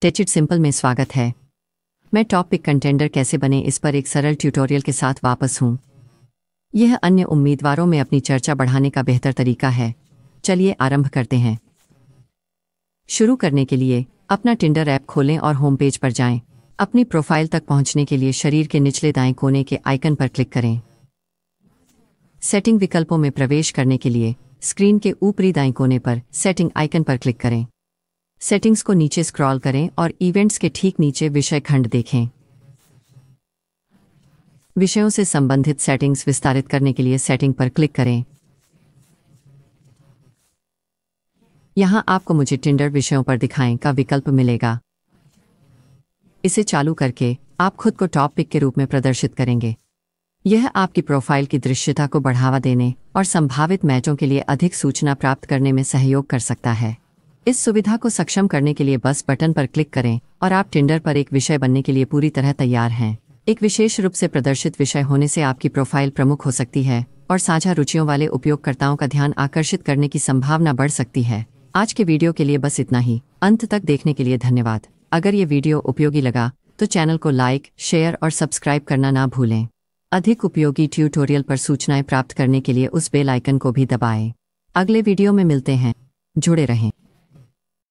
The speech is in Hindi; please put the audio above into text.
टेचिट सिंपल में स्वागत है मैं टॉप पिक कंटेंडर कैसे बने इस पर एक सरल ट्यूटोरियल के साथ वापस हूँ यह अन्य उम्मीदवारों में अपनी चर्चा बढ़ाने का बेहतर तरीका है चलिए आरंभ करते हैं शुरू करने के लिए अपना टिंडर ऐप खोलें और होम पेज पर जाएं। अपनी प्रोफाइल तक पहुंचने के लिए शरीर के निचले दाएं कोने के आइकन पर क्लिक करें सेटिंग विकल्पों में प्रवेश करने के लिए स्क्रीन के ऊपरी दाएं कोने पर सेटिंग आइकन पर क्लिक करें सेटिंग्स को नीचे स्क्रॉल करें और इवेंट्स के ठीक नीचे विषय खंड देखें विषयों से संबंधित सेटिंग्स विस्तारित करने के लिए सेटिंग पर क्लिक करें यहाँ आपको मुझे टिंडर विषयों पर दिखाएं का विकल्प मिलेगा इसे चालू करके आप खुद को टॉप पिक के रूप में प्रदर्शित करेंगे यह आपकी प्रोफाइल की दृश्यता को बढ़ावा देने और संभावित मैचों के लिए अधिक सूचना प्राप्त करने में सहयोग कर सकता है इस सुविधा को सक्षम करने के लिए बस बटन पर क्लिक करें और आप टिंडर पर एक विषय बनने के लिए पूरी तरह तैयार हैं एक विशेष रूप से प्रदर्शित विषय होने से आपकी प्रोफाइल प्रमुख हो सकती है और साझा रुचियों वाले उपयोगकर्ताओं का ध्यान आकर्षित करने की संभावना बढ़ सकती है आज के वीडियो के लिए बस इतना ही अंत तक देखने के लिए धन्यवाद अगर ये वीडियो उपयोगी लगा तो चैनल को लाइक शेयर और सब्सक्राइब करना ना भूलें अधिक उपयोगी ट्यूटोरियल पर सूचनाएं प्राप्त करने के लिए उस बेल आइकन को भी दबाएं। अगले वीडियो में मिलते हैं जुड़े रहें